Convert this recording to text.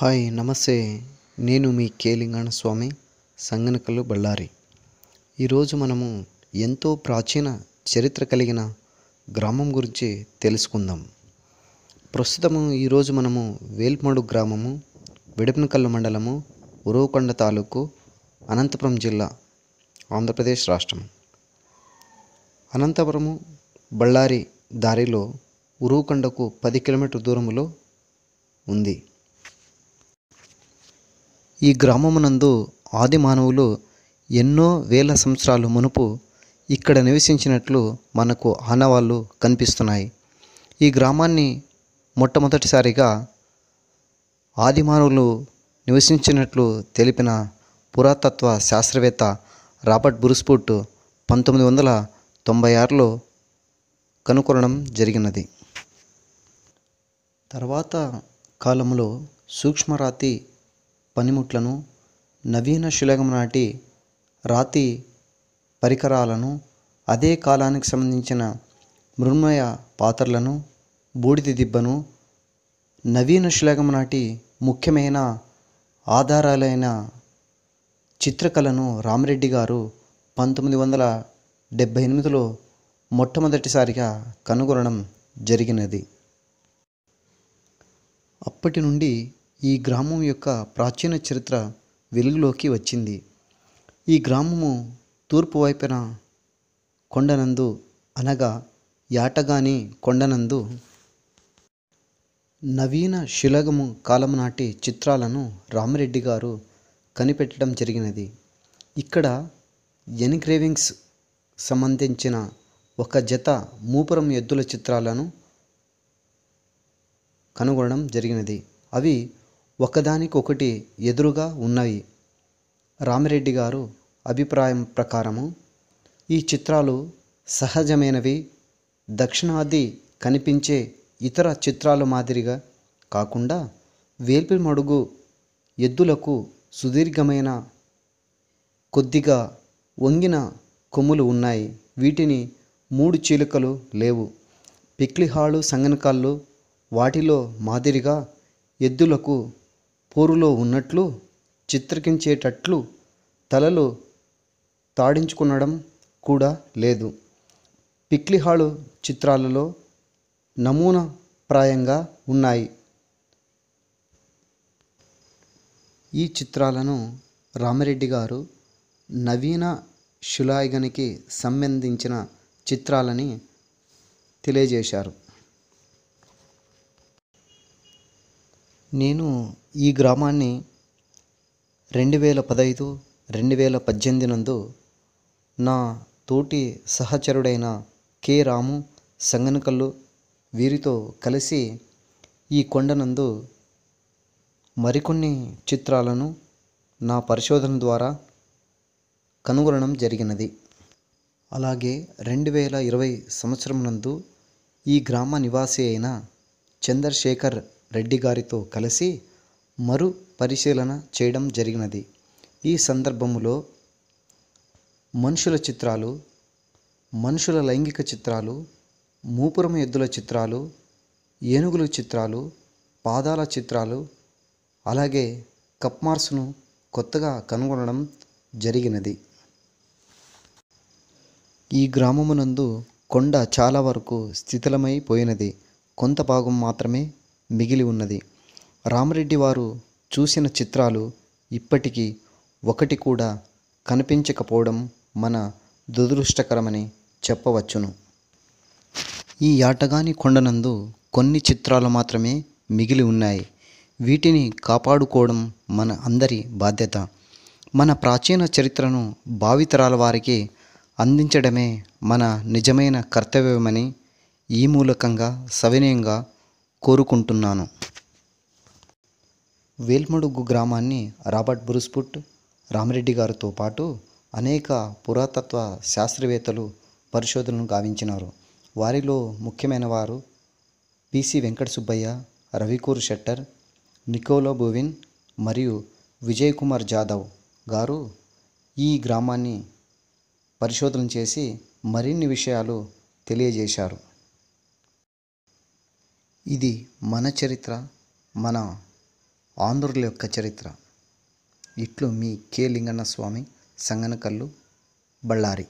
hi నమస్తే నేను మీ కేలింగణ స్వామి సంగనకలు బళ్ళారి ఈరోజు మనము ఎంతో ప్రాచీన చరిత్ర కలిగిన గ్రామం గురించి తెలుసుకుందాం ప్రస్తుతము ఈరోజు మనము వేల్మడు గ్రామము విడపనకల్లు మండలము ఉరవకొండ తాలూకు అనంతపురం జిల్లా ఆంధ్రప్రదేశ్ రాష్ట్రం అనంతపురము బళ్ళారి దారిలో ఉరువుకొండకు పది కిలోమీటర్ దూరంలో ఉంది ఈ గ్రామమునందు ఆది మానవులు ఎన్నో వేల సంవత్సరాలు మునుపు ఇక్కడ నివసించినట్లు మనకు ఆనవాళ్ళు కనిపిస్తున్నాయి ఈ గ్రామాన్ని మొట్టమొదటిసారిగా ఆది మానవులు నివసించినట్లు తెలిపిన పురాతత్వ శాస్త్రవేత్త రాబర్ట్ బురుస్పుట్ పంతొమ్మిది వందల తొంభై ఆరులో కనుకొనడం జరిగినది తర్వాత కాలంలో సూక్ష్మరాతి పనిముట్లను నవీన శిలగం నాటి రాతి పరికరాలను అదే కాలానికి సంబంధించిన మృణ్మయ పాత్రలను బూడిద దిబ్బను నవీన శిలగం నాటి ముఖ్యమైన ఆధారాలైన చిత్రకళను రామరెడ్డి గారు పంతొమ్మిది వందల డెబ్భై ఎనిమిదిలో మొట్టమొదటిసారిగా కనుగొనడం జరిగినది అప్పటి నుండి ఈ గ్రామం యొక్క ప్రాచీన చరిత్ర వెలుగులోకి వచ్చింది ఈ గ్రామము తూర్పు వైపున కొండనందు అనగా యాటగాని కొండనందు నవీన శిలగము కాలం నాటి చిత్రాలను రామిరెడ్డి గారు కనిపెట్టడం జరిగినది ఇక్కడ ఎన్గ్రేవింగ్స్ సంబంధించిన ఒక జత మూపురం ఎద్దుల చిత్రాలను కనుగొనడం జరిగినది అవి ఒకదానికొకటి ఎదురుగా ఉన్నాయి రామిరెడ్డి గారు అభిప్రాయం ప్రకారము ఈ చిత్రాలు సహజమైనవి దక్షిణాది కనిపించే ఇతర చిత్రాలు మాదిరిగా కాకుండా వేల్పిమడుగు ఎద్దులకు సుదీర్ఘమైన కొద్దిగా వంగిన కొమ్ములు ఉన్నాయి వీటిని మూడు చీలికలు లేవు పిక్లిహాళ్ళు సంగనకాళ్ళు వాటిలో మాదిరిగా ఎద్దులకు పోరులో ఉన్నట్లు చిత్రకించేటట్లు తలలు తాడించుకునడం కూడా లేదు పిక్లిహాళు చిత్రాలలో నమూనా ప్రాయంగా ఉన్నాయి ఈ చిత్రాలను రామరెడ్డి గారు నవీన శిలాయుగనికి సంబంధించిన చిత్రాలని తెలియజేశారు నేను ఈ గ్రామాన్ని రెండు వేల పదహైదు రెండు వేల పద్దెనిమిది నందు నా తోటి సహచరుడైన కె రాము సంగనకల్లు వీరితో కలిసి ఈ కొండనందు మరికొన్ని చిత్రాలను నా పరిశోధన ద్వారా కనుగొనడం జరిగినది అలాగే రెండు వేల ఇరవై సంవత్సరం నందు ఈ గ్రామ నివాసి అయిన చంద్రశేఖర్ రెడ్డి గారితో కలిసి మరు పరిశీలన చేయడం జరిగినది ఈ సందర్భములో మనుషుల చిత్రాలు మనుషుల లైంగిక చిత్రాలు మూపురం ఎద్దుల చిత్రాలు ఏనుగుల చిత్రాలు పాదాల చిత్రాలు అలాగే కప్ మార్స్ను కొత్తగా కనుగొనడం జరిగినది ఈ గ్రామమునందు కొండ చాలా వరకు స్థితిలమైపోయినది కొంత భాగం మాత్రమే మిగిలి ఉన్నది రామరెడ్డి వారు చూసిన చిత్రాలు ఇప్పటికీ ఒకటి కూడా కనిపించకపోవడం మన దురదృష్టకరమని చెప్పవచ్చును ఈ ఆటగాని కొండనందు కొన్ని చిత్రాలు మాత్రమే మిగిలి ఉన్నాయి వీటిని కాపాడుకోవడం మన అందరి బాధ్యత మన ప్రాచీన చరిత్రను భావితరాల వారికి అందించడమే మన నిజమైన కర్తవ్యమని ఈ మూలకంగా సవినయంగా కోరుకుంటున్నాను వేల్మడుగు గ్రామాన్ని రాబర్ట్ బురుస్పుట్ రామిరెడ్డి గారితో పాటు అనేక పురాతత్వ శాస్త్రవేత్తలు పరిశోధనలు గావించినారు వారిలో ముఖ్యమైన వారు పిసి వెంకట సుబ్బయ్య రవికూర్ షెట్టర్ నికోలో బోవిన్ మరియు విజయ్ కుమార్ జాదవ్ గారు ఈ గ్రామాన్ని పరిశోధన చేసి మరిన్ని విషయాలు తెలియజేశారు ఇది మన చరిత్ర మన ఆంధ్రుల యొక్క చరిత్ర ఇట్లు మీ కే లింగన్న స్వామి సంగనకల్లు బళ్ళారి